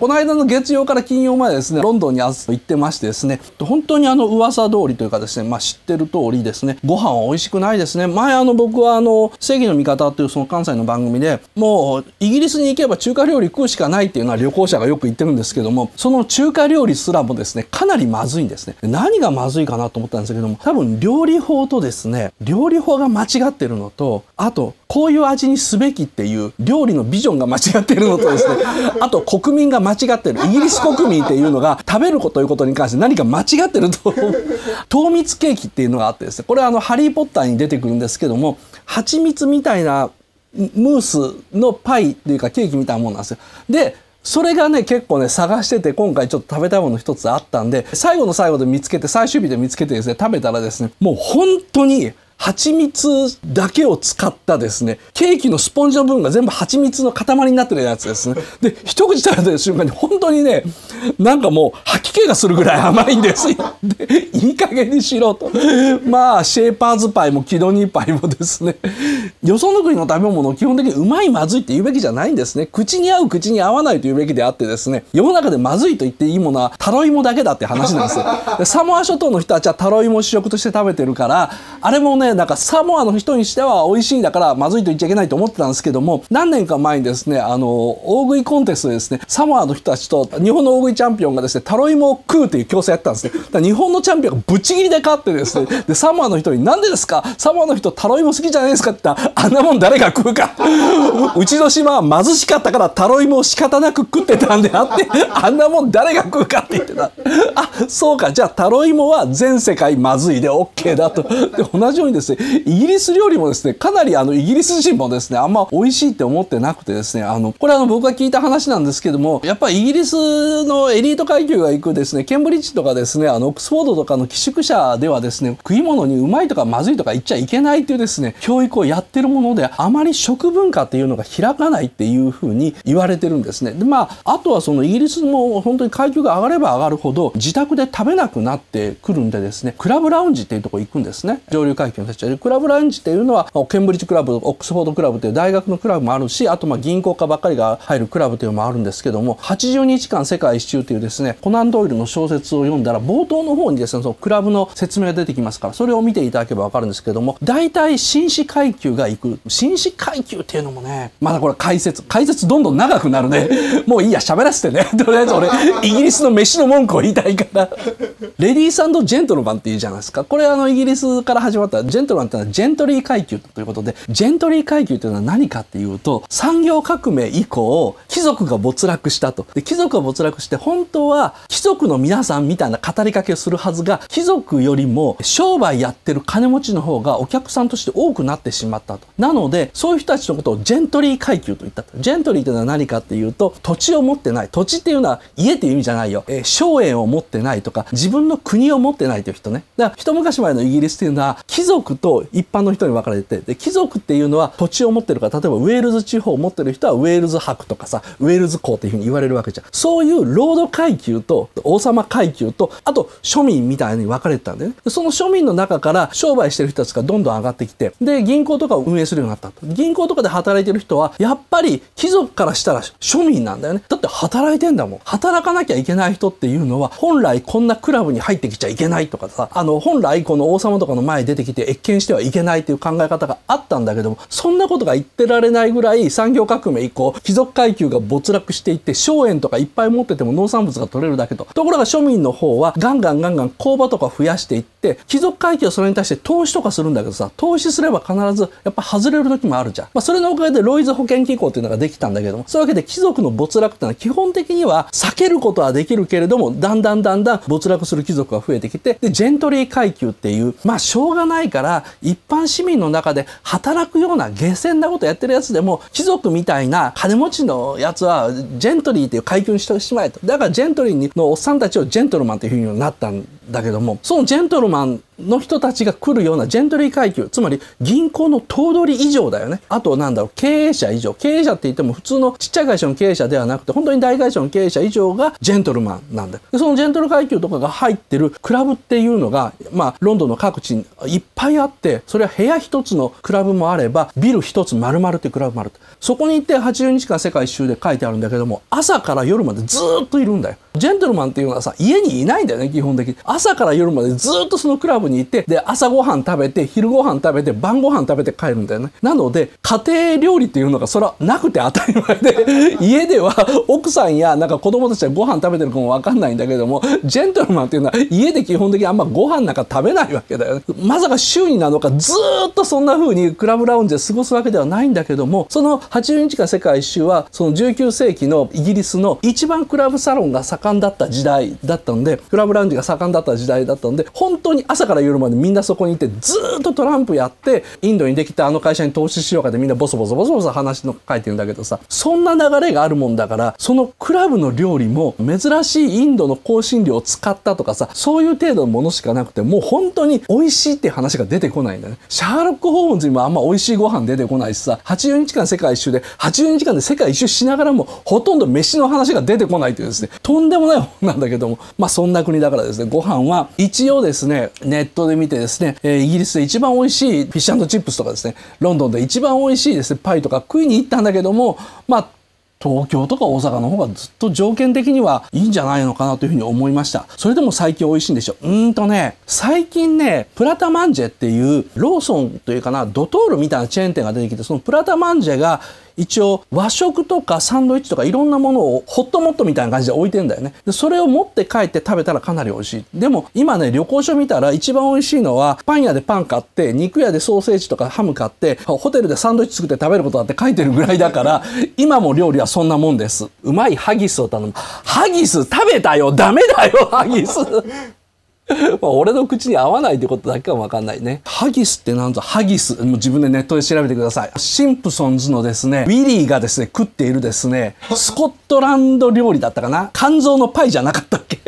この間の月曜から金曜までですね、ロンドンに行ってましてですね、本当にあの噂通りというかですね、まあ知ってる通りですね、ご飯は美味しくないですね。前あの僕はあの、正義の味方というその関西の番組で、もうイギリスに行けば中華料理食うしかないっていうのは旅行者がよく言ってるんですけども、その中華料理すらもですね、かなりまずいんですね。何がまずいかなと思ったんですけども、多分料理法とですね、料理法が間違ってるのと、あとこういう味にすべきっていう料理のビジョンが間違ってるのとですね、あと国民が間違ってる。イギリス国民っていうのが食べることということに関して何か間違ってると、糖蜜ケーキっていうのがあってですね、これはあのハリーポッターに出てくるんですけども、蜂蜜みたいなムースのパイっていうかケーキみたいなもんなんですよ。で、それがね、結構ね、探してて、今回ちょっと食べたいもの一つあったんで、最後の最後で見つけて、最終日で見つけてですね、食べたらですね、もう本当に、蜂蜜だけを使ったですねケーキのスポンジの部分が全部蜂蜜の塊になってるやつですねで一口食べてる瞬間に本当にねなんかもう吐き気がするぐらい甘いんですよでいい加減にしろとまあシェーパーズパイもキドニーパイもですねよその国の食べ物を基本的にうまいまずいって言うべきじゃないんですね口に合う口に合わないと言うべきであってですね世の中でまずいと言っていいものはタロイモだけだって話なんですよでサモア諸島の人たちはタロイモ主食として食べてるからあれもねなんかサモアの人にしては美味しいだからまずいと言っちゃいけないと思ってたんですけども、何年か前にですね、あの、大食いコンテストでですね、サモアの人たちと日本の大食いチャンピオンがですね、タロイモを食うという競争やったんですね。だ日本のチャンピオンがぶち切りで勝ってですね、で、サモアの人に、なんでですかサモアの人タロイモ好きじゃないですかって言ったら、あんなもん誰が食うか。うちの島は貧しかったからタロイモを仕方なく食ってたんであって、あんなもん誰が食うかって言ってた。あ、そうか、じゃあタロイモは全世界まずいで OK だと。で、同じようにです、ねですね、イギリス料理もですね、かなりあの、イギリス人もですね、あんま美味しいって思ってなくてですね、あの、これあの、僕が聞いた話なんですけども、やっぱりイギリスのエリート階級が行くですね、ケンブリッジとかですね、あの、オックスフォードとかの寄宿舎ではですね、食い物にうまいとかまずいとか言っちゃいけないっていうですね、教育をやってるもので、あまり食文化っていうのが開かないっていうふうに言われてるんですね。で、まあ、あとはそのイギリスも本当に階級が上がれば上がるほど、自宅で食べなくなってくるんでですね、クラブラウンジっていうとこ行くんですね。上流階級のたちクラブランチっていうのはケンブリッジクラブオックスフォードクラブという大学のクラブもあるしあとまあ銀行家ばっかりが入るクラブというのもあるんですけども80日間世界一周というですねコナン・ドイルの小説を読んだら冒頭の方にですねそのクラブの説明が出てきますからそれを見ていただけば分かるんですけども大体紳士階級が行く紳士階級っていうのもねまだこれ解説解説どんどん長くなるね もういいや喋らせてねとりあえず俺イギリスの飯の文句を言いたいからレディースジェントルマンっていうじゃないですかこれあのイギリスから始まったジェントルマンってのはジェントリー階級ということで、ジェントリー階級というのは何かっていうと、産業革命以降、貴族が没落したと。で、貴族が没落して、本当は貴族の皆さんみたいな語りかけをするはずが、貴族よりも商売やってる金持ちの方がお客さんとして多くなってしまったと。なので、そういう人たちのことをジェントリー階級と言ったと。ジェントリーというのは何かっていうと、土地を持ってない。土地っていうのは家っていう意味じゃないよ。え荘園を持ってないとか、自分の国を持ってないという人ね。だから、一昔前のイギリスっていうのは、貴族と一般の人に分かれてて、で、貴族っていうのは土地を持ってるから、例えばウェールズ地方を持ってる人はウェールズ博とかさ、ウェールズ公っていうふうに言われるわけじゃん。そういうロード階級と、王様階級と、あと庶民みたいに分かれてたんだよね。その庶民の中から商売してる人たちがどんどん上がってきて、で、銀行とかを運営するようになった銀行とかで働いてる人は、やっぱり貴族からしたら庶民なんだよね。だって働いてんだもん。働かなきゃいけない人っていうのは、本来こんなクラブに入ってきちゃいけないとかさ、あの、本来この王様とかの前に出てきて謁見してはいけないっていう考え方があったんだけども、そんなことが言ってられないぐらい産業革命以降、貴族階級が没落していって荘園とかいっぱい持ってても農産物が取れるだけとところが庶民の方はガンガンガンガン工場とか増やしていって貴族階級はそれに対して投資とかするんだけどさ投資すれば必ずやっぱ外れる時もあるじゃん、まあ、それのおかげでロイズ保険機構っていうのができたんだけどもそういうわけで貴族の没落っていうのは基本的には避けることはできるけれどもだんだんだんだん没落する貴族が増えてきてでジェントリー階級っていうまあしょうがないから一般市民の中で働くような下船なことやってるやつでも貴族みたいな金持ちのやつはジェントリーっていう階級にしてしまえとだからジェントリーのおっさんたちをジェントルマンっていうふうになったんだけどもそのジェントルマンの人たちが来るようなジェントリー階級、つまり銀行の頭取以上だよね。あとなんだろう、経営者以上。経営者って言っても普通のちっちゃい会社の経営者ではなくて、本当に大会社の経営者以上がジェントルマンなんだ。でそのジェントル階級とかが入ってるクラブっていうのが、まあ、ロンドンの各地にいっぱいあって、それは部屋一つのクラブもあれば、ビル一つ丸々ってクラブもある。そこに行って80日間世界一周で書いてあるんだけども、朝から夜までずっといるんだよ。ジェントルマンっていうのはさ、家にいないんだよね、基本的に。朝から夜までずっとそのクラブに行って、で、朝ごはん食べて、昼ごはん食べて、晩ごはん食べて帰るんだよね。なので、家庭料理っていうのが、それはなくて当たり前で、家では奥さんや、なんか子供たちはご飯食べてるかも分かんないんだけども、ジェントルマンっていうのは、家で基本的にあんまご飯なんか食べないわけだよね。まさか週になのか、ずっとそんな風にクラブラウンジで過ごすわけではないんだけども、その80日間世界一周は、その19世紀のイギリスの一番クラブサロンが盛んだった時代だったんで、クラブラウンジが盛んだった時代だったんで、本当に朝からから夜までみんなそこにいてずっとトランプやってインドにできたあの会社に投資しようかってみんなボソボソボソボソ話の書いてるんだけどさそんな流れがあるもんだからそのクラブの料理も珍しいインドの香辛料を使ったとかさそういう程度のものしかなくてもう本当に美味しいって話が出てこないんだねシャーロック・ホームズにもあんま美味しいご飯出てこないしさ80日間世界一周で80日間で世界一周しながらもほとんど飯の話が出てこないというですねとんでもない本なんだけどもまあそんな国だからですねご飯は一応ですねねネットで見てですね、えー、イギリスで一番美味しいフィッシュチップスとかですね、ロンドンで一番美味しいですね、パイとか食いに行ったんだけども、まあ、東京とか大阪の方がずっと条件的にはいいんじゃないのかなというふうに思いました。それでも最近美味しいんでしょ。うんとね、最近ね、プラタマンジェっていうローソンというかな、ドトールみたいなチェーン店が出てきて、そのプラタマンジェが一応和食とかサンドイッチとかいろんなものをホットモットみたいな感じで置いてんだよね。で、それを持って帰って食べたらかなり美味しい。でも今ね、旅行所見たら一番美味しいのはパン屋でパン買って、肉屋でソーセージとかハム買って、ホテルでサンドイッチ作って食べることだって書いてるぐらいだから、今も料理はそんなもんです。うまいハギスを頼む。ハギス食べたよダメだよハギス まあ俺の口に合わないってことだけは分かんないね。ハギスってなんぞ、ハギス。もう自分でネットで調べてください。シンプソンズのですね、ウィリーがですね、食っているですね、スコットランド料理だったかな肝臓のパイじゃなかったっけ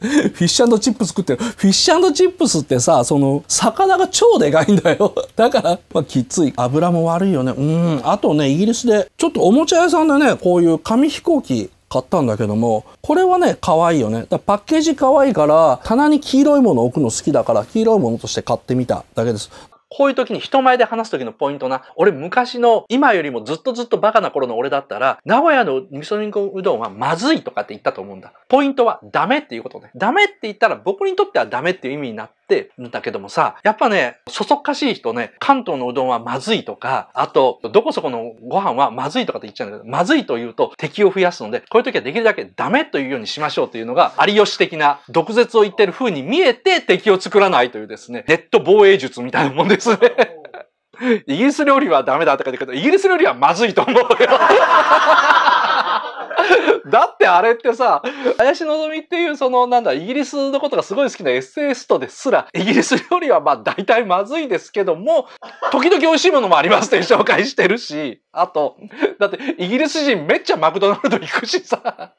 フィッシュチップス食ってる。フィッシュチップスってさ、その、魚が超でかいんだよ。だから、まあ、きつい。油も悪いよね。うん。あとね、イギリスで、ちょっとおもちゃ屋さんでね、こういう紙飛行機、買ったんだけども、これはね、可愛いよね。だパッケージ可愛いから、棚に黄色いものを置くの好きだから、黄色いものとして買ってみただけです。こういう時に人前で話す時のポイントな、俺昔の、今よりもずっとずっとバカな頃の俺だったら、名古屋の味噌煮込うどんはまずいとかって言ったと思うんだ。ポイントはダメっていうことね。ダメって言ったら僕にとってはダメっていう意味になって、ってんだけどもさ、やっぱね、そそっかしい人ね、関東のうどんはまずいとか、あと、どこそこのご飯はまずいとかって言っちゃうんだけど、まずいというと敵を増やすので、こういう時はできるだけダメというようにしましょうというのが、有吉的な毒舌を言ってる風に見えて敵を作らないというですね、ネット防衛術みたいなもんですね。イギリス料理はダメだとか言うけど、イギリス料理はまずいと思うよ。だってあれってさ、林希っていうそのなんだ、イギリスのことがすごい好きなエッセイストですら、イギリス料理はまあ大体まずいですけども、時々美味しいものもありますって紹介してるし、あと、だってイギリス人めっちゃマクドナルド行くしさ。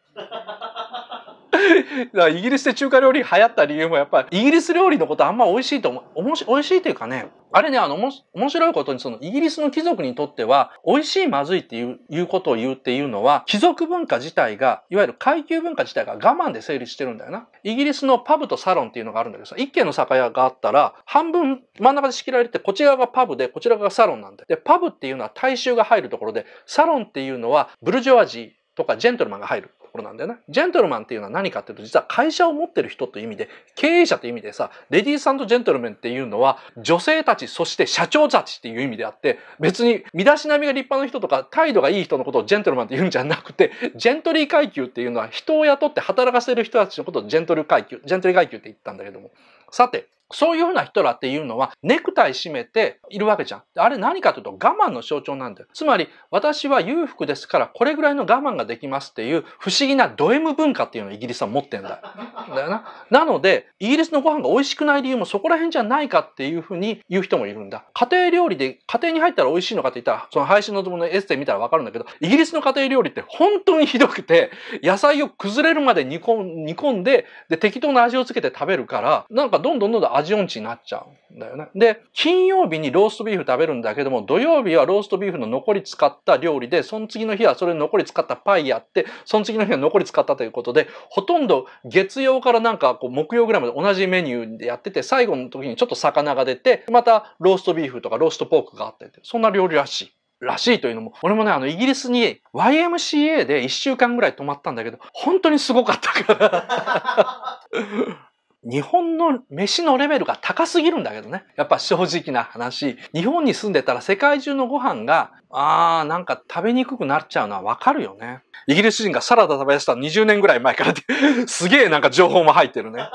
イギリスで中華料理流行った理由もやっぱりイギリス料理のことあんま美味しいと思う、おも美味しいというかね、あれね、あの、面白いことに、その、イギリスの貴族にとっては、美味しい、まずいっていう、いうことを言うっていうのは、貴族文化自体が、いわゆる階級文化自体が我慢で成立してるんだよな。イギリスのパブとサロンっていうのがあるんだけどさ、一軒の酒屋があったら、半分真ん中で仕切られて、こちらがパブで、こちらがサロンなんだよ。で、パブっていうのは大衆が入るところで、サロンっていうのは、ブルジョアジーとかジェントルマンが入る。ころなんだよね。ジェントルマンっていうのは何かっていうと実は会社を持ってる人という意味で経営者という意味でさレディースジェントルメンっていうのは女性たちそして社長たちっていう意味であって別に身だしなみが立派な人とか態度がいい人のことをジェントルマンって言うんじゃなくてジェントリー階級っていうのは人を雇って働かせる人たちのことをジェントル階級ジェントリー階級って言ったんだけどもさてそういうふうな人らっていうのはネクタイ締めているわけじゃん。あれ何かというと我慢の象徴なんだよ。つまり私は裕福ですからこれぐらいの我慢ができますっていう不思議なド M 文化っていうのをイギリスは持ってんだよ。だよな。なのでイギリスのご飯が美味しくない理由もそこら辺じゃないかっていうふうに言う人もいるんだ。家庭料理で家庭に入ったら美味しいのかって言ったらその配信のこのエッセイ見たらわかるんだけどイギリスの家庭料理って本当にひどくて野菜を崩れるまで煮込んでで適当な味をつけて食べるからなんかどんどんどんどん味味音痴になっちゃうんだよね。で、金曜日にローストビーフ食べるんだけども、土曜日はローストビーフの残り使った料理で、その次の日はそれ残り使ったパイやって、その次の日は残り使ったということで、ほとんど月曜からなんかこう木曜ぐらいまで同じメニューでやってて、最後の時にちょっと魚が出て、またローストビーフとかローストポークがあってて、そんな料理らしい。らしいというのも、俺もね、あの、イギリスに YMCA で1週間ぐらい泊まったんだけど、本当にすごかったから 日本の飯のレベルが高すぎるんだけどね。やっぱ正直な話。日本に住んでたら世界中のご飯が、あーなんか食べにくくなっちゃうのはわかるよね。イギリス人がサラダ食べ出した20年ぐらい前からって、すげえなんか情報も入ってるね。